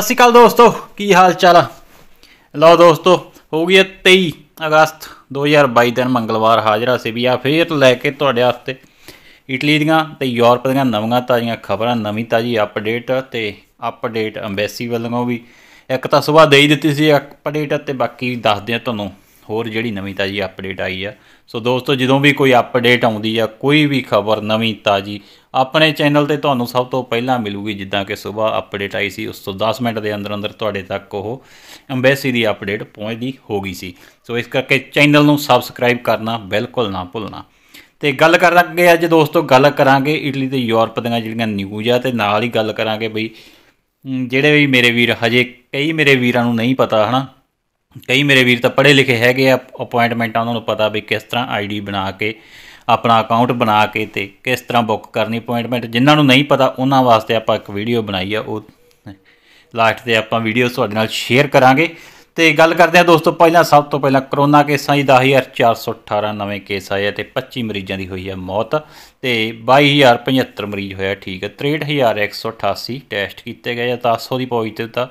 ਸਤਿ ਸ਼੍ਰੀ ਅਕਾਲ ਦੋਸਤੋ ਕੀ ਹਾਲ ਚਾਲ ਲਓ ਦੋਸਤੋ ਹੋ ਗਈ 23 ਅਗਸਤ 2022 ਦਿਨ ਮੰਗਲਵਾਰ ਹਾਜ਼ਰਾ ਸਿਬੀਆ ਫੇਰ ਲੈ ਕੇ ਤੁਹਾਡੇ ਵਾਸਤੇ ਇਟਲੀ ਦੀਆਂ ਤੇ ਯੂਰਪ ਦੀਆਂ ਨਵੀਆਂ ਤਾਜ਼ੀਆਂ ਖਬਰਾਂ ਨਵੀਂ ਤਾਜ਼ੀ ਅਪਡੇਟ ਤੇ ਅਪਡੇਟ ਐਮਬੈਸੀ ਵੱਲੋਂ ਵੀ ਇੱਕ ਤਾਂ ਸਵੇਰ ਦੇ ਹੀ ਦਿੱਤੀ ਸੀ ਅਪਡੇਟ ਤੇ ਬਾਕੀ ਦੱਸਦੇ ਆ ਤੁਹਾਨੂੰ ਹੋਰ ਜਿਹੜੀ ਨਵੀਂ ਤਾਜੀ ਅਪਡੇਟ ਆਈ ਆ ਸੋ ਦੋਸਤੋ ਜਦੋਂ ਵੀ ਕੋਈ ਅਪਡੇਟ ਆਉਂਦੀ ਆ ਕੋਈ ਵੀ ਖਬਰ ਨਵੀਂ ਤਾਜੀ ਆਪਣੇ ਚੈਨਲ ਤੇ ਤੁਹਾਨੂੰ ਸਭ ਤੋਂ ਪਹਿਲਾਂ ਮਿਲੂਗੀ ਜਿੱਦਾਂ ਕਿ ਸਵੇਰ ਅਪਡੇਟ ਆਈ ਸੀ ਉਸ ਤੋਂ 10 ਮਿੰਟ ਦੇ ਅੰਦਰ ਅੰਦਰ ਤੁਹਾਡੇ ਤੱਕ ਉਹ ਐਮਬੈਸੀ ਦੀ ਅਪਡੇਟ ਪਹੁੰਚਦੀ ਹੋ ਗਈ ਸੀ ਸੋ ਇਸ ਕਰਕੇ ਚੈਨਲ ਨੂੰ ਸਬਸਕ੍ਰਾਈਬ ਕਰਨਾ ਬਿਲਕੁਲ ਨਾ ਭੁੱਲਣਾ ਤੇ ਗੱਲ ਕਰਾਂਗੇ ਅੱਜ ਦੋਸਤੋ ਗੱਲ ਕਰਾਂਗੇ ਇਟਲੀ ਤੇ ਯੂਰਪ ਦੀਆਂ ਜਿਹੜੀਆਂ ਨਿਊਜ਼ ਆ ਤੇ ਨਾਲ ਹੀ ਗੱਲ ਕਰਾਂਗੇ ਬਈ ਜਿਹੜੇ ਵੀ ਮੇਰੇ ਵੀਰ ਹਜੇ ਕਈ ਮੇਰੇ ਵੀਰਾਂ ਨੂੰ ਨਹੀਂ ਪਤਾ ਹਨਾ ਕਈ ਮੇਰੇ ਵੀਰ ਤਾਂ ਪੜ੍ਹੇ ਲਿਖੇ ਹੈਗੇ ਆ ਅਪਾਇੰਟਮੈਂਟਾਂ ਉਹਨਾਂ ਨੂੰ ਪਤਾ ਵੀ ਕਿਸ ਤਰ੍ਹਾਂ ਆਈਡੀ ਬਣਾ ਕੇ ਆਪਣਾ ਅਕਾਊਂਟ ਬਣਾ ਕੇ ਤੇ ਕਿਸ ਤਰ੍ਹਾਂ ਬੁੱਕ ਕਰਨੀ ਅਪਾਇੰਟਮੈਂਟ ਜਿਨ੍ਹਾਂ ਨੂੰ ਨਹੀਂ ਪਤਾ ਉਹਨਾਂ ਵਾਸਤੇ ਆਪਾਂ ਇੱਕ ਵੀਡੀਓ ਬਣਾਈ ਆ ਉਹ ਲਾਸਟ ਤੇ ਆਪਾਂ ਵੀਡੀਓ ਤੁਹਾਡੇ ਨਾਲ ਸ਼ੇਅਰ ਕਰਾਂਗੇ ਤੇ ਗੱਲ ਕਰਦੇ ਆ ਦੋਸਤੋ ਪਹਿਲਾਂ ਸਭ ਤੋਂ ਪਹਿਲਾਂ ਕਰੋਨਾ ਕੇਸਾਂ ਦੀ 10418 ਨਵੇਂ ਕੇਸ ਆਏ ਤੇ 25 ਮਰੀਜ਼ਾਂ ਦੀ ਹੋਈ ਹੈ ਮੌਤ ਤੇ 22075 ਮਰੀਜ਼ ਹੋਇਆ ਠੀਕ ਹੈ 63188 ਟੈਸਟ ਕੀਤੇ ਗਏ ਆ 700 ਦੀ ਪੋਜ਼ਿਟਿਵ ਤਾਂ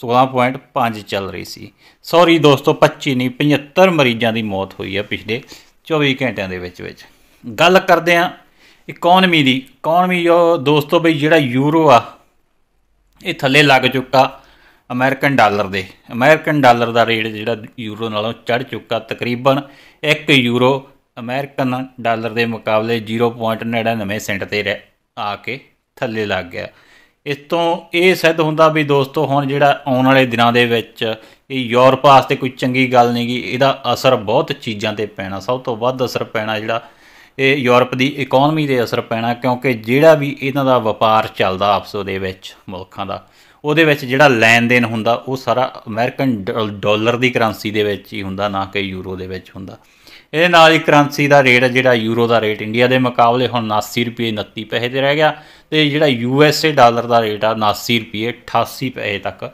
16.5 ਚੱਲ ਰਹੀ ਸੀ ਸੌਰੀ ਦੋਸਤੋ 25 ਨਹੀਂ 75 ਮਰੀਜ਼ਾਂ ਦੀ ਮੌਤ ਹੋਈ ਹੈ ਪਿਛਲੇ 24 ਘੰਟਿਆਂ ਦੇ ਵਿੱਚ ਵਿੱਚ ਗੱਲ ਕਰਦੇ ਆ ਇਕਨੋਮੀ ਦੀ ਇਕਨੋਮੀ ਜੋ ਦੋਸਤੋ ਬਈ ਜਿਹੜਾ ਯੂਰੋ ਆ ਇਹ ਥੱਲੇ ਲੱਗ ਚੁੱਕਾ ਅਮਰੀਕਨ ਡਾਲਰ ਦੇ ਅਮਰੀਕਨ ਡਾਲਰ ਦਾ ਰੇਟ ਜਿਹੜਾ ਯੂਰੋ ਨਾਲੋਂ ਚੜ ਚੁੱਕਾ ਤਕਰੀਬਨ 1 ਯੂਰੋ ਅਮਰੀਕਨ ਡਾਲਰ ਦੇ ਮੁਕਾਬਲੇ 0.99 ਸੈਂਟ ਤੇ ਆ ਕੇ ਥੱਲੇ ਲੱਗ ਗਿਆ ਇਸ ਤੋਂ ਇਹ ਸਿੱਧ ਹੁੰਦਾ ਵੀ ਦੋਸਤੋ ਹੁਣ ਜਿਹੜਾ ਆਉਣ ਵਾਲੇ ਦਿਨਾਂ ਦੇ ਵਿੱਚ ਇਹ ਯੂਰਪ ਆਸਤੇ ਕੋਈ ਚੰਗੀ ਗੱਲ ਨਹੀਂ ਗਈ ਇਹਦਾ ਅਸਰ ਬਹੁਤ ਚੀਜ਼ਾਂ ਤੇ ਪੈਣਾ ਸਭ ਤੋਂ ਵੱਧ ਅਸਰ ਪੈਣਾ ਜਿਹੜਾ ਇਹ ਯੂਰਪ ਦੀ ਇਕਨੋਮੀ ਦੇ ਅਸਰ ਪੈਣਾ ਕਿਉਂਕਿ ਜਿਹੜਾ ਵੀ ਇਹਨਾਂ ਦਾ ਵਪਾਰ ਚੱਲਦਾ ਆਪਸੋ ਦੇ ਵਿੱਚ ਮੁਲਕਾਂ ਦਾ ਉਹਦੇ ਵਿੱਚ ਜਿਹੜਾ ਲੈਣ ਦੇਣ ਹੁੰਦਾ ਉਹ ਸਾਰਾ ਅਮਰੀਕਨ ਡਾਲਰ ਦੀ ਕਰੰਸੀ ਦੇ ਵਿੱਚ ਹੀ ਹੁੰਦਾ ਨਾ ਕਿ ਯੂਰੋ ਦੇ ਵਿੱਚ ਹੁੰਦਾ ਇਹਦੇ ਨਾਲ ਹੀ ਕਰੰਸੀ ਦਾ ਰੇਟ ਜਿਹੜਾ ਯੂਰੋ ਦਾ ਰੇਟ ਇੰਡੀਆ ਦੇ ਮੁਕਾਬਲੇ ਹੁਣ 79 ਰੁਪਏ 29 ਪੈਸੇ ਤੇ ਰਹਿ ਗਿਆ ਤੇ ਜਿਹੜਾ ਯੂਐਸਏ ਡਾਲਰ ਦਾ ਰੇਟ ਆ 79 ਰੁਪਏ 88 ਪੈਸੇ ਤੱਕ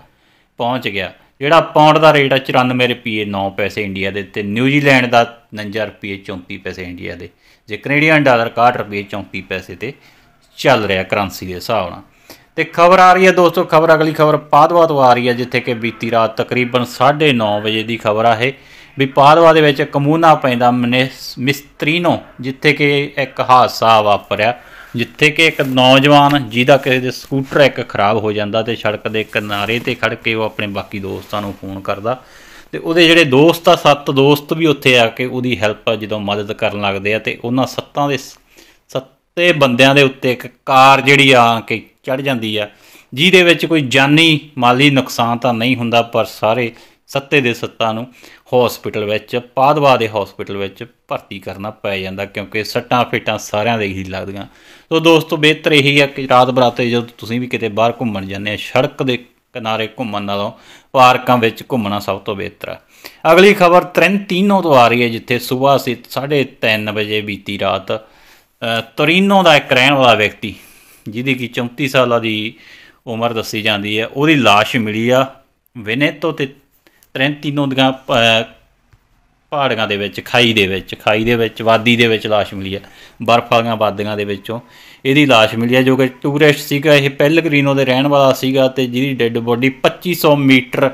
ਪਹੁੰਚ ਗਿਆ ਜਿਹੜਾ ਪੌਂਡ ਦਾ ਰੇਟ ਆ 94 ਰੁਪਏ 9 ਪੈਸੇ ਇੰਡੀਆ ਦੇ ਤੇ ਨਿਊਜ਼ੀਲੈਂਡ ਦਾ 49 ਰੁਪਏ 34 ਪੈਸੇ ਇੰਡੀਆ ਦੇ ਜੇ ਕੈਨੇਡੀਅਨ ਡਾਲਰ 61 ਰੁਪਏ 34 ਪੈਸੇ ਤੇ ਚੱਲ ਰਿਹਾ ਕਰੰਸੀ ਦੇ ਹਿਸਾਬ ਨਾਲ ਤੇ ਖਬਰ ਆ ਰਹੀ ਹੈ ਦੋਸਤੋ ਖਬਰ ਅਗਲੀ ਖਬਰ ਪਾਦਵਾਤ ਆ ਰਹੀ ਹੈ ਜਿੱਥੇ ਕਿ ਬੀਤੀ ਰਾਤ ਤਕਰੀਬਨ 9:30 ਵਜੇ ਦੀ ਖਬਰ ਆ ਹੈ ਪਾਦਵਾ ਦੇ ਵਿੱਚ ਕਮੂਨਾ ਪੈਂਦਾ ਮਿਸਤਰੀਨੋ ਜਿੱਥੇ ਕਿ ਇੱਕ ਹਾਦਸਾ ਵਾਪਰਿਆ ਜਿੱਥੇ ਕਿ ਇੱਕ ਨੌਜਵਾਨ ਜਿਹਦਾ ਕਿਸੇ ਦੇ ਸਕੂਟਰ ਇੱਕ ਖਰਾਬ ਹੋ ਜਾਂਦਾ ਤੇ ਸੜਕ ਦੇ ਕਿਨਾਰੇ ਤੇ ਖੜ ਕੇ ਉਹ ਆਪਣੇ ਬਾਕੀ ਦੋਸਤਾਂ ਨੂੰ ਫੋਨ ਕਰਦਾ ਤੇ ਉਹਦੇ ਜਿਹੜੇ ਦੋਸਤ ਆ ਸੱਤ ਦੋਸਤ ਵੀ ਉੱਥੇ ਆ ਕੇ ਉਹਦੀ ਹੈਲਪ ਜਦੋਂ ਮਦਦ ਕਰਨ ਲੱਗਦੇ ਆ ਤੇ ਉਹਨਾਂ ਸੱਤਾਂ ਦੇ ਸੱਤੇ ਬੰਦਿਆਂ ਦੇ ਉੱਤੇ ਇੱਕ ਕਾਰ ਜਿਹੜੀ ਆ ਕੇ ਚੜ ਜਾਂਦੀ ਆ ਜਿਹਦੇ ਵਿੱਚ ਕੋਈ ਜਾਨੀ ਮਾਲੀ ਨੁਕਸਾਨ ਤਾਂ ਨਹੀਂ ਹੁੰਦਾ ਪਰ ਸਾਰੇ ਸੱਤੇ ਦੇ ਸੱਤਾ ਨੂੰ ਹਸਪੀਟਲ ਵਿੱਚ ਪਾਦਵਾ ਦੇ ਹਸਪੀਟਲ ਵਿੱਚ ਭਰਤੀ ਕਰਨਾ ਪੈ ਜਾਂਦਾ ਕਿਉਂਕਿ ਸੱਟਾਂ ਫੇਟਾਂ ਸਾਰਿਆਂ ਦੇ ਹੀ ਲੱਗਦੀਆਂ ਸੋ ਦੋਸਤੋ ਬਿਹਤਰ ਇਹੀ ਹੈ ਕਿ ਰਾਤ ਬਰਾਤੇ ਜਦੋਂ ਤੁਸੀਂ ਵੀ ਕਿਤੇ ਬਾਹਰ ਘੁੰਮਣ ਜਾਂਦੇ ਆ ਸੜਕ ਦੇ ਕਿਨਾਰੇ ਘੁੰਮਣ ਨਾਲੋਂ ਪਾਰਕਾਂ ਵਿੱਚ ਘੁੰਮਣਾ ਸਭ ਤੋਂ ਬਿਹਤਰ ਹੈ ਅਗਲੀ ਖਬਰ 33 ਤੋਂ ਆ ਰਹੀ ਹੈ ਜਿੱਥੇ ਸਵੇਰ ਸੀ 3:30 ਵਜੇ ਬੀਤੀ ਰਾਤ ਟੋਰੀਨੋ ਦਾ ਇੱਕ ਰਹਿਣ ਵਾਲਾ ਵਿਅਕਤੀ ਜਿਹਦੀ ਕਿ 34 ਸਾਲਾਂ ਦੀ ਉਮਰ ਦੱਸੀ ਜਾਂਦੀ ਹੈ ਉਹਦੀ ਲਾਸ਼ ਮਿਲੀ ਆ ਵਿਨੇਤੋ ਤੇ ਤਰੈਂਤੀਨੋ ਦੀਆਂ ਪਹਾੜਾਂ ਦੇ ਵਿੱਚ ਖਾਈ ਦੇ ਵਿੱਚ ਖਾਈ ਦੇ ਵਿੱਚ ਵਾਦੀ ਦੇ ਵਿੱਚ লাশ ਮਿਲੀ ਹੈ ਬਰਫ਼ ਵਾਲੀਆਂ ਵਾਦੀਆਂ ਦੇ ਵਿੱਚੋਂ ਇਹਦੀ লাশ ਮਿਲੀ ਹੈ ਜੋ ਕਿ ਟੂਰਿਸਟ ਸੀਗਾ ਇਹ ਪੈਲਗ੍ਰੀਨੋ ਦੇ ਰਹਿਣ ਵਾਲਾ ਸੀਗਾ ਤੇ ਜਿਹਦੀ ਡੈੱਡ ਬੋਡੀ 2500 ਮੀਟਰ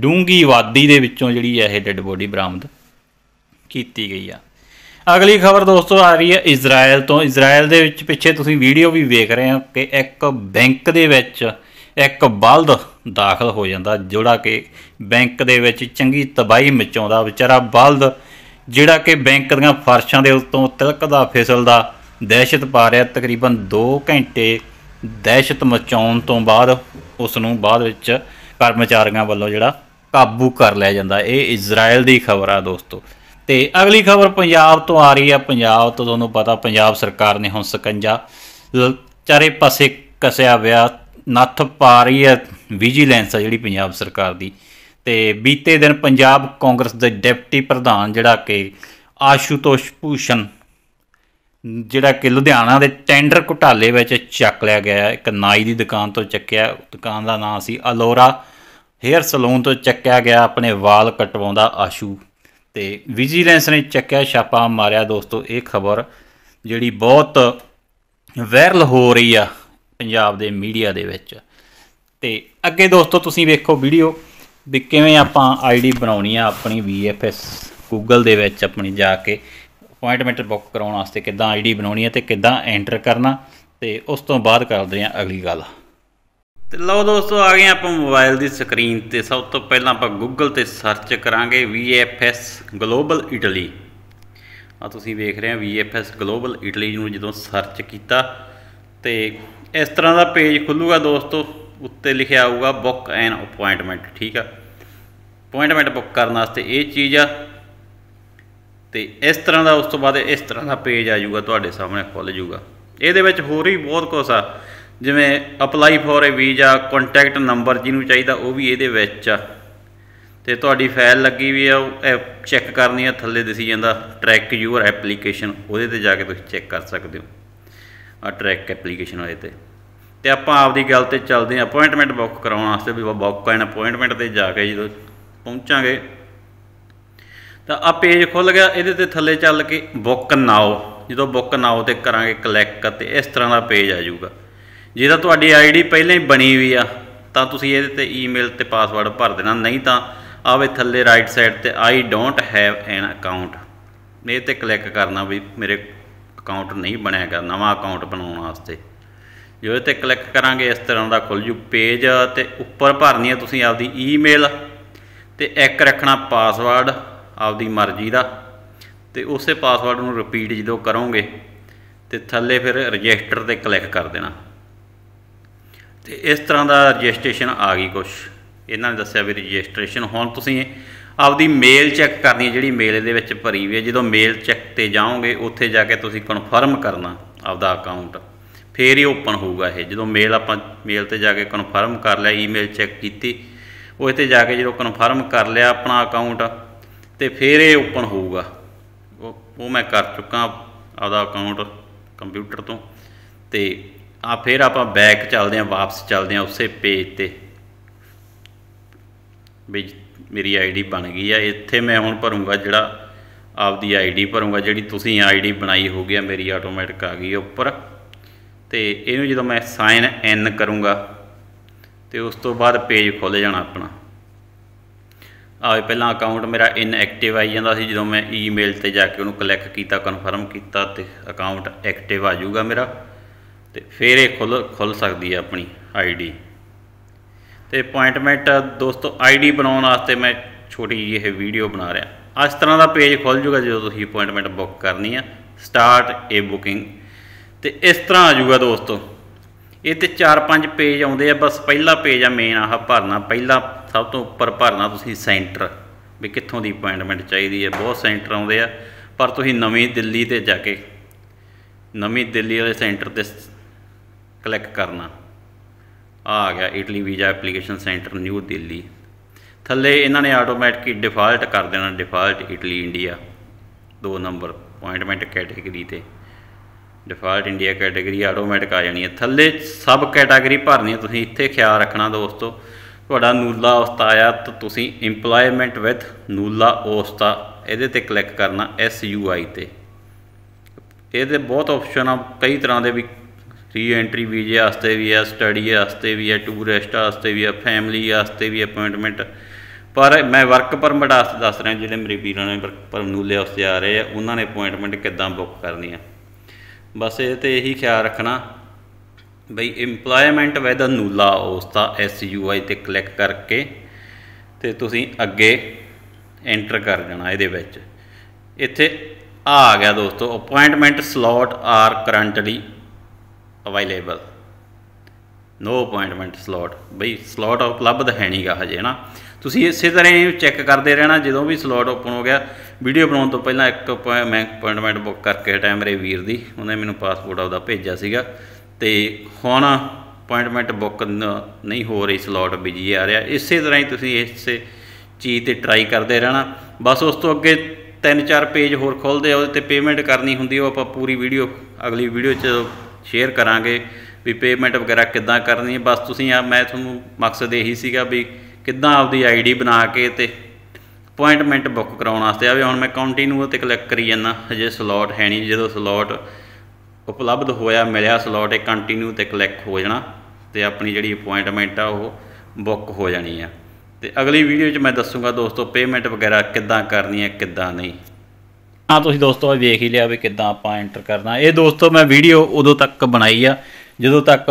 ਡੂੰਗੀ ਵਾਦੀ ਦੇ ਵਿੱਚੋਂ ਜਿਹੜੀ ਹੈ ਇਹ ਡੈੱਡ ਬੋਡੀ ਬਰਾਮਦ ਕੀਤੀ ਗਈ ਆ ਅਗਲੀ ਖਬਰ ਦੋਸਤੋ ਆ ਰਹੀ ਹੈ ਇਜ਼ਰਾਈਲ ਤੋਂ ਇਜ਼ਰਾਈਲ ਦੇ ਵਿੱਚ ਪਿੱਛੇ ਤੁਸੀਂ ਵੀਡੀਓ ਵੀ ਵੇਖ ਰਹੇ ਹੋ ਕਿ ਇੱਕ ਬੈਂਕ ਦੇ ਵਿੱਚ ਇੱਕ ਬਲਦ ਦਾਖਲ ਹੋ ਜਾਂਦਾ ਜਿਹੜਾ ਕਿ ਬੈਂਕ ਦੇ ਵਿੱਚ ਚੰਗੀ ਤਬਾਈ ਮਚਾਉਂਦਾ ਵਿਚਾਰਾ ਬਲਦ ਜਿਹੜਾ ਕਿ ਬੈਂਕ ਦੀਆਂ ਫਰਸ਼ਾਂ ਦੇ ਉੱਤੋਂ ਤਿਲਕਦਾ ਫਿਸਲਦਾ ਦਹਿਸ਼ਤ ਪਾ ਰਿਹਾ ਤਕਰੀਬਨ 2 ਘੰਟੇ ਦਹਿਸ਼ਤ ਮਚਾਉਣ ਤੋਂ ਬਾਅਦ ਉਸ ਨੂੰ ਬਾਅਦ ਵਿੱਚ ਕਰਮਚਾਰੀਆਂ ਵੱਲੋਂ ਜਿਹੜਾ ਕਾਬੂ ਕਰ ਲਿਆ ਜਾਂਦਾ ਇਹ ਇਜ਼ਰਾਈਲ ਦੀ ਖਬਰ ਆ ਦੋਸਤੋ ਤੇ ਅਗਲੀ ਖਬਰ ਪੰਜਾਬ ਤੋਂ ਆ ਰਹੀ ਹੈ ਪੰਜਾਬ ਤੋਂ ਤੁਹਾਨੂੰ ਪਤਾ ਪੰਜਾਬ ਸਰਕਾਰ ਨੇ ਹੁਣ ਸਕੰਜਾ ਚਾਰੇ ਪਾਸੇ ਕਸਿਆ ਵਿਆ ਨੱਥ ਪਾ ਰਹੀ ਹੈ ਵਿਜੀਲੈਂਸ ਆ ਜਿਹੜੀ ਪੰਜਾਬ ਸਰਕਾਰ ਦੀ ਤੇ ਬੀਤੇ ਦਿਨ ਪੰਜਾਬ ਕਾਂਗਰਸ ਦੇ ਡਿਪਟੀ ਪ੍ਰਧਾਨ ਜਿਹੜਾ ਕਿ ਆਸ਼ੂਤੋਸ਼ ਭੂਸ਼ਣ ਜਿਹੜਾ ਕਿ ਲੁਧਿਆਣਾ ਦੇ ਟੈਂਡਰ ਘੁਟਾਲੇ ਵਿੱਚ ਚੱਕ ਲਿਆ ਗਿਆ ਇੱਕ ਨਾਈ ਦੀ ਦੁਕਾਨ ਤੋਂ ਚੱਕਿਆ ਦੁਕਾਨ ਦਾ ਨਾਮ ਸੀ ਅਲੋਰਾ ਹੇਅਰ ਸਲੂਨ ਤੋਂ ਚੱਕਿਆ ਗਿਆ ਆਪਣੇ ਵਾਲ ਕਟਵਾਉਂਦਾ ਆਸ਼ੂ ਤੇ ਵਿਜੀਲੈਂਸ ਨੇ ਚੱਕਿਆ ਛਾਪਾ ਮਾਰਿਆ ਦੋਸਤੋ ਇਹ ਖਬਰ ਜਿਹੜੀ ਬਹੁਤ ਵਾਇਰਲ ਹੋ ਰਹੀ ਆ ਪੰਜਾਬ ਦੇ ਮੀਡੀਆ ਦੇ ਵਿੱਚ ਤੇ ਅੱਗੇ ਦੋਸਤੋ ਤੁਸੀਂ ਵੇਖੋ ਵੀਡੀਓ ਵੀ ਕਿਵੇਂ ਆਪਾਂ ਆਈਡੀ ਬਣਾਉਣੀ ਆ ਆਪਣੀ VFS Google ਦੇ ਵਿੱਚ ਆਪਣੀ ਜਾ ਕੇ ਅਪਾਇੰਟਮੈਂਟ ਬੁੱਕ ਕਰਾਉਣ ਵਾਸਤੇ ਕਿੱਦਾਂ ਆਈਡੀ ਬਣਾਉਣੀ ਹੈ ਤੇ ਕਿੱਦਾਂ ਐਂਟਰ ਕਰਨਾ ਤੇ ਉਸ ਤੋਂ ਬਾਅਦ ਕਰਦੇ ਹਾਂ ਅਗਲੀ ਗੱਲ ਤੇ ਲਓ ਦੋਸਤੋ ਆ ਗਏ ਆਪਾਂ ਮੋਬਾਈਲ ਦੀ ਸਕਰੀਨ ਤੇ ਸਭ ਤੋਂ ਪਹਿਲਾਂ ਆਪਾਂ Google ਤੇ ਸਰਚ ਕਰਾਂਗੇ VFS ਗਲੋਬਲ ਇਟਲੀ ਆ ਤੁਸੀਂ ਵੇਖ ਰਹੇ ਹੋ VFS ਗਲੋਬਲ ਇਟਲੀ ਨੂੰ ਜਦੋਂ ਸਰਚ ਕੀਤਾ ਤੇ ਇਸ ਤਰ੍ਹਾਂ ਦਾ ਪੇਜ ਖੁੱਲੂਗਾ ਦੋਸਤੋ ਉੱਤੇ ਲਿਖਿਆ ਆਊਗਾ ਬੁੱਕ ਐਨ ਅਪਾਇੰਟਮੈਂਟ ਠੀਕ ਆ ਅਪਾਇੰਟਮੈਂਟ ਬੁੱਕ ਕਰਨ ਵਾਸਤੇ ਇਹ ਚੀਜ਼ ਆ ਤੇ ਇਸ ਤਰ੍ਹਾਂ ਦਾ ਉਸ ਤੋਂ ਬਾਅਦ ਇਸ ਤਰ੍ਹਾਂ ਦਾ ਪੇਜ ਆ ਜਾਊਗਾ ਤੁਹਾਡੇ ਸਾਹਮਣੇ ਖੁੱਲ ਜਾਊਗਾ ਇਹਦੇ ਵਿੱਚ ਹੋਰ ਹੀ ਬਹੁਤ ਕੁਝ ਆ ਜਿਵੇਂ apply for a visa contact number ਜਿਹਨੂੰ ਚਾਹੀਦਾ ਉਹ ਵੀ ਇਹਦੇ ਵਿੱਚ ਆ ਤੇ ਤੁਹਾਡੀ ਫਾਈਲ ਲੱਗੀ ਵੀ ਆ ਉਹ ਚੈੱਕ ਕਰਨੀ ਆ ਥੱਲੇ ਦਿਸੀ ਜਾਂਦਾ ਟਰੈਕ ਯੂਅਰ ਐਪਲੀਕੇਸ਼ਨ ਉਹਦੇ ਤੇ ਜਾ ਕੇ ਤੁਸੀਂ ਚੈੱਕ ਕਰ ਸਕਦੇ ਹੋ ਟਰੈਕ ਐਪਲੀਕੇਸ਼ਨ ਵਾਲੇ ਤੇ ਤੇ ਆਪਾਂ ਆਪਦੀ ਗੱਲ ਤੇ ਚੱਲਦੇ ਆ ਅਪਾਇੰਟਮੈਂਟ ਬੁੱਕ ਕਰਾਉਣ ਵਾਸਤੇ ਵੀ ਬੁੱਕ ਐਨ ਅਪਾਇੰਟਮੈਂਟ ਤੇ ਜਾ ਕੇ ਜਦੋਂ ਪਹੁੰਚਾਂਗੇ ਤਾਂ ਆ ਪੇਜ ਖੁੱਲ ਗਿਆ ਇਹਦੇ ਤੇ ਥੱਲੇ ਚੱਲ ਕੇ ਬੁੱਕ ਨਾਓ ਜਦੋਂ ਬੁੱਕ ਨਾਓ ਤੇ ਕਰਾਂਗੇ ਕਲਿੱਕ ਤੇ ਇਸ ਤਰ੍ਹਾਂ ਦਾ ਪੇਜ ਆ ਜਾਊਗਾ ਜਿਹਦਾ ਤੁਹਾਡੀ ਆਈਡੀ ਪਹਿਲਾਂ ਹੀ ਬਣੀ ਹੋਈ ਆ ਤਾਂ ਤੁਸੀਂ ਇਹਦੇ ਤੇ ਈਮੇਲ ਤੇ ਪਾਸਵਰਡ ਭਰ ਦੇਣਾ ਨਹੀਂ ਤਾਂ ਆਵੇ ਥੱਲੇ ਰਾਈਟ ਸਾਈਡ ਤੇ I don't have an account ਇਹ ਤੇ ਕਲਿੱਕ ਕਰਨਾ ਵੀ ਮੇਰੇ ਅਕਾਊਂਟ ਨਹੀਂ ਬਣਿਆਗਾ ਨਵਾਂ ਅਕਾਊਂਟ ਬਣਾਉਣ ਵਾਸਤੇ ਜਿਹਦੇ ਤੇ ਕਲਿੱਕ ਕਰਾਂਗੇ ਇਸ ਤਰ੍ਹਾਂ ਦਾ ਖੁੱਲ ਜੂ ਪੇਜ ਤੇ ਉੱਪਰ ਭਰਨੀ ਹੈ ਤੁਸੀਂ ਆਪਦੀ ਈਮੇਲ ਤੇ ਇੱਕ ਰੱਖਣਾ ਪਾਸਵਰਡ ਆਪਦੀ ਮਰਜ਼ੀ ਦਾ ਤੇ ਉਸੇ ਪਾਸਵਰਡ ਨੂੰ ਰਿਪੀਟ ਜਦੋਂ ਕਰੋਗੇ ਤੇ ਥੱਲੇ ਫਿਰ ਰਜਿਸਟਰ ਤੇ ਕਲਿੱਕ ਕਰ ਦੇਣਾ ਤੇ ਇਸ ਤਰ੍ਹਾਂ ਦਾ ਰਜਿਸਟ੍ਰੇਸ਼ਨ ਆ ਗਈ ਕੁਛ ਇਹਨਾਂ ਨੇ ਦੱਸਿਆ ਵੀ ਰਜਿਸਟ੍ਰੇਸ਼ਨ ਹੁਣ ਤੁਸੀਂ ਆਪਦੀ ਮੇਲ ਚੈੱਕ ਕਰਨੀ ਜਿਹੜੀ ਮੇਲ ਦੇ ਵਿੱਚ ਭਰੀ ਹੋਈ ਹੈ ਜਦੋਂ ਮੇਲ ਚੈੱਕ ਤੇ ਜਾਓਗੇ ਉੱਥੇ ਜਾ ਕੇ ਤੁਸੀਂ ਕਨਫਰਮ ਕਰਨਾ ਆਪਦਾ ਅਕਾਊਂਟ ਫੇਰ ਹੀ ਓਪਨ ਹੋਊਗਾ ਇਹ ਜਦੋਂ ਮੇਲ ਆਪਾਂ ਮੇਲ ਤੇ ਜਾ ਕੇ ਕਨਫਰਮ ਕਰ ਲਿਆ ਈਮੇਲ ਚੈੱਕ ਕੀਤੀ ਉਹ ਇੱਥੇ ਜਾ ਕੇ ਜਦੋਂ ਕਨਫਰਮ ਕਰ ਲਿਆ ਆਪਣਾ ਅਕਾਊਂਟ ਤੇ ਫੇਰ ਇਹ ਓਪਨ ਹੋਊਗਾ ਉਹ ਮੈਂ ਕਰ ਚੁੱਕਾ ਆਪਦਾ ਅਕਾਊਂਟ ਕੰਪਿਊਟਰ ਤੋਂ ਤੇ ਆ ਫੇਰ ਆਪਾਂ ਬੈਕ ਚੱਲਦੇ ਆਂ ਵਾਪਸ ਚੱਲਦੇ ਆਂ ਉਸੇ ਪੇਜ ਤੇ ਵੀ ਮੇਰੀ ਆਈਡੀ ਬਣ ਗਈ ਆ ਇੱਥੇ ਮੈਂ ਹੁਣ ਭਰੂੰਗਾ ਜਿਹੜਾ ਆਪਦੀ ਆਈਡੀ ਭਰੂੰਗਾ ਜਿਹੜੀ ਤੁਸੀਂ ਆਈਡੀ ਬਣਾਈ ਹੋਗੀ ਆ ਮੇਰੀ ਆਟੋਮੈਟਿਕ ਆ ਗਈ ਉੱਪਰ ਤੇ ਇਹਨੂੰ ਜਦੋਂ ਮੈਂ ਸਾਈਨ ਇਨ ਕਰੂੰਗਾ ਤੇ ਉਸ ਤੋਂ ਬਾਅਦ ਪੇਜ ਖੁੱਲ ਜਾਣਾ ਆਪਣਾ ਆ ਪਹਿਲਾਂ ਅਕਾਊਂਟ ਮੇਰਾ ਇਨਐਕਟਿਵ ਆਈ ਜਾਂਦਾ ਸੀ ਜਦੋਂ ਮੈਂ ਈਮੇਲ ਤੇ ਜਾ ਕੇ ਉਹਨੂੰ ਕਲਿੱਕ ਕੀਤਾ ਕਨਫਰਮ ਕੀਤਾ ਤੇ ਅਕਾਊਂਟ ਐਕਟਿਵ ਆ ਜਾਊਗਾ ਮੇਰਾ ਤੇ ਫਿਰ ਇਹ ਖੁੱਲ ਖੁੱਲ ਸਕਦੀ ਹੈ ਆਪਣੀ ਆਈਡੀ ਤੇ ਅਪਾਇੰਟਮੈਂਟ ਦੋਸਤੋ ਆਈਡੀ ਬਣਾਉਣ ਵਾਸਤੇ ਮੈਂ ਛੋਟੀ ਜਿਹੀ ਇਹ ਵੀਡੀਓ ਬਣਾ ਰਿਹਾ ਇਸ ਤਰ੍ਹਾਂ ਦਾ ਪੇਜ ਖੁੱਲ ਜੂਗਾ ਜਦੋਂ ਤੁਸੀਂ ਅਪਾਇੰਟਮੈਂਟ ਬੁੱਕ ਕਰਨੀ ਆ ਸਟਾਰਟ ਏ ਬੁਕਿੰਗ ਤੇ ਇਸ ਤਰ੍ਹਾਂ ਆ ਜੂਗਾ ਦੋਸਤੋ ਇਹ ਤੇ 4-5 ਪੇਜ ਆਉਂਦੇ ਆ ਬਸ ਪਹਿਲਾ ਪੇਜ ਆ ਮੇਨ ਆਹ ਭਰਨਾ ਪਹਿਲਾ ਸਭ ਤੋਂ ਉੱਪਰ ਭਰਨਾ ਤੁਸੀਂ ਸੈਂਟਰ ਵੀ ਕਿੱਥੋਂ ਦੀ ਅਪਾਇੰਟਮੈਂਟ ਚਾਹੀਦੀ ਹੈ ਬਹੁਤ ਸੈਂਟਰ ਆਉਂਦੇ ਆ ਪਰ ਤੁਸੀਂ ਨਵੀਂ ਦਿੱਲੀ ਤੇ ਜਾ ਕੇ ਨਵੀਂ ਦਿੱਲੀ ਵਾਲੇ ਸੈਂਟਰ ਤੇ ਕਲਿੱਕ ਕਰਨਾ ਆ ਗਿਆ Italy visa application centre new Delhi ਥੱਲੇ ਇਹਨਾਂ ਨੇ ਆਟੋਮੈਟਿਕ ਡਿਫਾਲਟ ਕਰ ਦੇਣਾ default Italy India 2 number appointment category ਤੇ ਡਿਫਾਲਟ ਇੰਡੀਆ ਕੈਟਾਗਰੀ ਆਟੋਮੈਟਿਕ ਆ ਜਾਣੀ ਹੈ ਥੱਲੇ ਸਬ ਕੈਟਾਗਰੀ ਭਰਨੀ ਹੈ ਤੁਸੀਂ ਇੱਥੇ ਖਿਆਲ ਰੱਖਣਾ ਦੋਸਤੋ ਤੁਹਾਡਾ ਨੂਲਾ ਉਸਤਾ ਆਇਆ ਤਾਂ ਤੁਸੀਂ EMPLOYMENT ਵਿਦ ਨੂਲਾ ਉਸਤਾ ਇਹਦੇ ਤੇ ਕਲਿੱਕ ਕਰਨਾ ਐਸ ਯੂ ਆਈ ਤੇ ਇਹਦੇ ਬਹੁਤ ਆਪਸ਼ਨ ਆ ਕਈ ਤਰ੍ਹਾਂ ਦੇ ਵੀ ਰੀ ਐਂਟਰੀ ਵੀਜ਼ੇ ਵਾਸਤੇ ਵੀ ਹੈ ਸਟੱਡੀ ਵਾਸਤੇ ਵੀ ਹੈ ਟੂਰਿਸਟ ਵਾਸਤੇ ਵੀ ਹੈ ਫੈਮਿਲੀ ਵਾਸਤੇ ਵੀ ਅਪਾਇੰਟਮੈਂਟ ਪਰ ਮੈਂ ਵਰਕ ਪਰਮਿਟ ਵਾਸਤੇ ਦੱਸ ਰਿਹਾ ਜਿਹੜੇ ਮੇਰੇ ਵੀਰਾਂ ਨੇ ਵਰਕ ਪਰਮ ਨੂੰ ਲਿਆ ਉਸਤੇ ਆ ਰਹੇ ਆ ਉਹਨਾਂ ਨੇ ਅਪਾਇੰਟਮੈਂਟ ਕਿੱਦਾਂ ਬੁੱਕ ਕਰਨੀ ਆ ਬਸ ਇਹ ਤੇ ਇਹੀ ਖਿਆਲ ਰੱਖਣਾ ਬਈ EMPLOYMENT ਵੈਦਰ ਨੂਲਾ ਉਸਤਾ SUI ਤੇ ਕਲਿੱਕ ਕਰਕੇ ਤੇ ਤੁਸੀਂ ਅੱਗੇ ਐਂਟਰ ਕਰ ਜਾਣਾ ਇਹਦੇ ਵਿੱਚ ਇੱਥੇ ਆ ਗਿਆ ਦੋਸਤੋ appointment slot are currently available no appointment slot ਬਈ ਸਲੋਟ ਉਪਲਬਧ ਹੈ ਨਹੀਂਗਾ ਹਜੇ ਨਾ ਤੁਸੀਂ ਇਸੇ ਤਰ੍ਹਾਂ ਹੀ ਚੈੱਕ ਕਰਦੇ ਰਹਿਣਾ ਜਦੋਂ ਵੀ ਸਲੋਟ ਓਪਨ ਹੋ ਗਿਆ ਵੀਡੀਓ ਬਣਾਉਣ ਤੋਂ ਪਹਿਲਾਂ ਇੱਕ ਮੈਂ ਅਪਾਇੰਟਮੈਂਟ ਬੁੱਕ ਕਰਕੇ ਟਾਈਮ ਮੇਰੇ ਵੀਰ ਦੀ ਉਹਨੇ ਮੈਨੂੰ ਪਾਸਪੋਰਟ ਆਪਦਾ ਭੇਜਿਆ ਸੀਗਾ ਤੇ ਹੁਣ ਅਪਾਇੰਟਮੈਂਟ ਬੁੱਕ ਨਹੀਂ ਹੋ ਰਹੀ ਸਲੋਟ ਬਿਜੀ ਆ ਰਿਹਾ ਇਸੇ ਤਰ੍ਹਾਂ ਹੀ ਤੁਸੀਂ ਇਸੇ ਚੀਜ਼ ਤੇ ਟਰਾਈ ਕਰਦੇ ਰਹਿਣਾ ਬਸ ਉਸ ਤੋਂ ਅੱਗੇ ਤਿੰਨ ਚਾਰ ਪੇਜ ਹੋਰ ਖੋਲਦੇ ਆ ਉਹਦੇ ਤੇ ਪੇਮੈਂਟ ਕਰਨੀ ਹੁੰਦੀ ਉਹ ਆਪਾਂ ਪੂਰੀ ਵੀਡੀਓ ਅਗਲੀ ਵੀਡੀਓ 'ਚ ਸ਼ੇਅਰ ਕਰਾਂਗੇ ਵੀ ਪੇਮੈਂਟ ਵਗੈਰਾ ਕਿੱਦਾਂ ਕਰਨੀ ਹੈ ਬਸ ਤੁਸੀਂ ਆ ਮੈਂ ਤੁਹਾਨੂੰ ਮਕਸਦ ਇਹੀ ਸੀਗਾ ਵੀ ਕਿੱਦਾਂ ਆਪਦੀ ਆਈਡੀ ਬਣਾ ਕੇ ਤੇ ਅਪਾਇੰਟਮੈਂਟ ਬੁੱਕ ਕਰਾਉਣ ਵਾਸਤੇ ਆ ਵੀ ਹੁਣ ਮੈਂ ਕੰਟੀਨਿਊ ਤੇ ਕਲਿੱਕ ਕਰੀ ਜਾਂਦਾ ਜੇ ਸਲੋਟ ਹੈ ਨਹੀਂ ਜਦੋਂ ਸਲੋਟ ਉਪਲਬਧ ਹੋਇਆ ਮਿਲਿਆ ਸਲੋਟ ਇਹ ਕੰਟੀਨਿਊ ਤੇ ਕਲਿੱਕ ਹੋ ਜਾਣਾ ਤੇ ਆਪਣੀ ਜਿਹੜੀ ਅਪਾਇੰਟਮੈਂਟ ਆ ਉਹ ਬੁੱਕ ਹੋ ਜਾਣੀ ਆ ਤੇ ਅਗਲੀ ਵੀਡੀਓ 'ਚ ਮੈਂ ਦੱਸੂਗਾ ਦੋਸਤੋ ਪੇਮੈਂਟ ਵਗੈਰਾ ਕਿੱਦਾਂ ਕਰਨੀ ਹੈ ਕਿੱਦਾਂ ਨਹੀਂ ਹਾਂ ਤੁਸੀਂ ਦੋਸਤੋ ਇਹ ਵੇਖ ਹੀ ਲਿਆ ਵੀ ਕਿੱਦਾਂ ਆਪਾਂ ਐਂਟਰ ਕਰਨਾ ਇਹ ਦੋਸਤੋ ਮੈਂ ਵੀਡੀਓ ਉਦੋਂ ਤੱਕ ਬਣਾਈ ਆ ਜਦੋਂ ਤੱਕ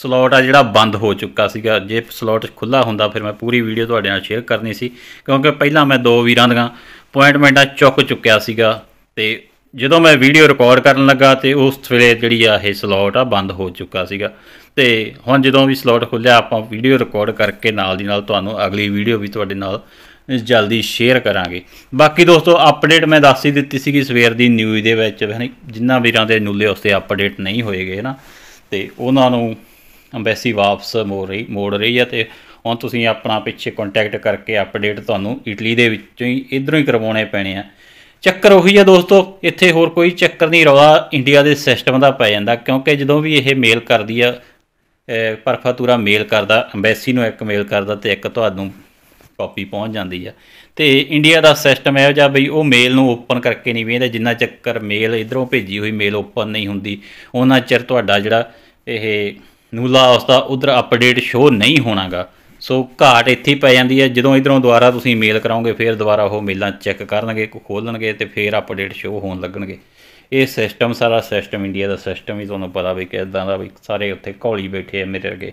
ਸਲੋਟ ਆ ਜਿਹੜਾ ਬੰਦ ਹੋ ਚੁੱਕਾ ਸੀਗਾ ਜੇ ਸਲੋਟ ਖੁੱਲਾ ਹੁੰਦਾ ਫਿਰ ਮੈਂ ਪੂਰੀ ਵੀਡੀਓ ਤੁਹਾਡੇ ਨਾਲ ਸ਼ੇਅਰ ਕਰਨੀ ਸੀ ਕਿਉਂਕਿ ਪਹਿਲਾਂ ਮੈਂ ਦੋ ਵੀਰਾਂ ਦੀਆਂ ਅਪਾਇੰਟਮੈਂਟਾਂ ਚੁੱਕ ਚੁੱਕਿਆ ਸੀਗਾ ਤੇ ਜਦੋਂ ਮੈਂ ਵੀਡੀਓ ਰਿਕਾਰਡ ਕਰਨ ਲੱਗਾ ਤੇ ਉਸ ਵੇਲੇ ਜਿਹੜੀ ਆ ਇਹ ਸਲੋਟ ਆ ਬੰਦ ਹੋ ਚੁੱਕਾ ਸੀਗਾ ਤੇ ਹੁਣ ਜਦੋਂ ਵੀ ਸਲੋਟ ਖੁੱਲਿਆ ਆਪਾਂ ਵੀਡੀਓ ਰਿਕਾਰਡ ਕਰਕੇ ਨਾਲ ਦੀ ਨਾਲ ਤੁਹਾਨੂੰ ਅਗਲੀ ਵੀਡੀਓ ਵੀ ਤੁਹਾਡੇ ਨਾਲ ਜਲਦੀ ਸ਼ੇਅਰ ਕਰਾਂਗੇ ਬਾਕੀ ਦੋਸਤੋ ਅਪਡੇਟ ਮੈਂ ਦੱਸ ਹੀ ਦਿੱਤੀ ਸੀ ਕਿ ਸਵੇਰ ਦੀ ਨਿਊਜ਼ ਦੇ ਵਿੱਚ ਜਿੰਨਾ ਵੀਰਾਂ ਦੇ ਨੂਲੇ ਉਸਤੇ ਅਪਡੇਟ ਨਹੀਂ ਹੋਏਗੇ ਨਾ ਤੇ ਉਹਨਾਂ ਨੂੰ ਐਮਬੈਸੀ ਵਾਪਸ ਮੋੜ ਰਹੀ ਮੋੜ ਰਹੀ ਹੈ ਤੇ ਹੁਣ ਤੁਸੀਂ ਆਪਣਾ ਪਿੱਛੇ ਕੰਟੈਕਟ ਕਰਕੇ ਅਪਡੇਟ ਤੁਹਾਨੂੰ ਇਟਲੀ ਦੇ ਵਿੱਚੋਂ ਹੀ ਇਧਰੋਂ ਹੀ ਕਰਵਾਉਣੇ ਪੈਣੇ ਆ ਚੱਕਰ ਉਹੀ ਆ ਦੋਸਤੋ ਇੱਥੇ ਹੋਰ ਕੋਈ ਚੱਕਰ ਨਹੀਂ ਰੋਗਾ ਇੰਡੀਆ ਦੇ ਸਿਸਟਮ ਦਾ ਪੈ ਜਾਂਦਾ ਕਿਉਂਕਿ ਜਦੋਂ ਵੀ ਇਹ ਮੇਲ ਕਰਦੀ ਆ ਪਰਫਾਤੂਰਾ ਮੇਲ ਕਰਦਾ ਐਮਬੈਸੀ ਨੂੰ ਇੱਕ ਮੇਲ ਕਰਦਾ ਤੇ ਇੱਕ ਤੁਹਾਨੂੰ ਕਾਪੀ ਪਹੁੰਚ ਜਾਂਦੀ ਆ ਤੇ ਇੰਡੀਆ ਦਾ ਸਿਸਟਮ ਇਹੋ ਜਿਹਾ ਬਈ ਉਹ ਮੇਲ ਨੂੰ ਓਪਨ ਕਰਕੇ ਨਹੀਂ ਵੇਂਦਾ ਜਿੰਨਾ ਚੱਕਰ ਮੇਲ ਇਧਰੋਂ ਭੇਜੀ ਹੋਈ ਮੇਲ ਓਪਨ ਨਹੀਂ ਹੁੰਦੀ ਉਹਨਾਂ ਚਿਰ ਤੁਹਾਡਾ ਜਿਹੜਾ ਇਹ ਨੂਲਾ ਉਸ ਦਾ ਉਧਰ ਅਪਡੇਟ ਸ਼ੋ ਨਹੀਂ ਹੋਣਾਗਾ ਸੋ ਘਾਟ ਇੱਥੇ ਪੈ ਜਾਂਦੀ ਹੈ ਜਦੋਂ ਇਧਰੋਂ ਦੁਬਾਰਾ ਤੁਸੀਂ ਮੇਲ ਕਰਾਓਗੇ ਫਿਰ ਦੁਬਾਰਾ ਉਹ ਮੇਲਾਂ ਚੈੱਕ ਕਰਨਗੇ ਖੋਲਣਗੇ ਤੇ ਫਿਰ ਅਪਡੇਟ ਸ਼ੋ ਹੋਣ ਲੱਗਣਗੇ ਇਹ ਸਿਸਟਮ ਸਾਰਾ ਸਿਸਟਮ ਇੰਡੀਆ ਦਾ ਸਿਸਟਮ ਹੀ ਤੁਹਾਨੂੰ ਪਤਾ ਵੀ ਕਿਦਾਂ ਦਾ ਵੀ ਸਾਰੇ ਉੱਥੇ ਕੌਲੀ ਬੈਠੇ ਆ ਮੇਰੇ ਅੱਗੇ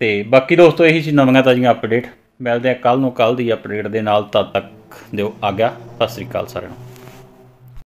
ਤੇ ਬਾਕੀ ਦੋਸਤੋ ਇਹੀ ਸੀ ਨਵੀਆਂ ਤਾਜ਼ੀਆਂ ਅਪਡੇਟ ਮਿਲਦੇ ਆ ਕੱਲ ਨੂੰ ਕੱਲ ਦੀ ਅਪਡੇਟ ਦੇ ਨਾਲ ਤਦ ਤੱਕ ਦਿਓ ਆ ਗਿਆ ਸਤਿ ਸ੍ਰੀ ਅਕਾਲ ਸਾਰਿਆਂ ਨੂੰ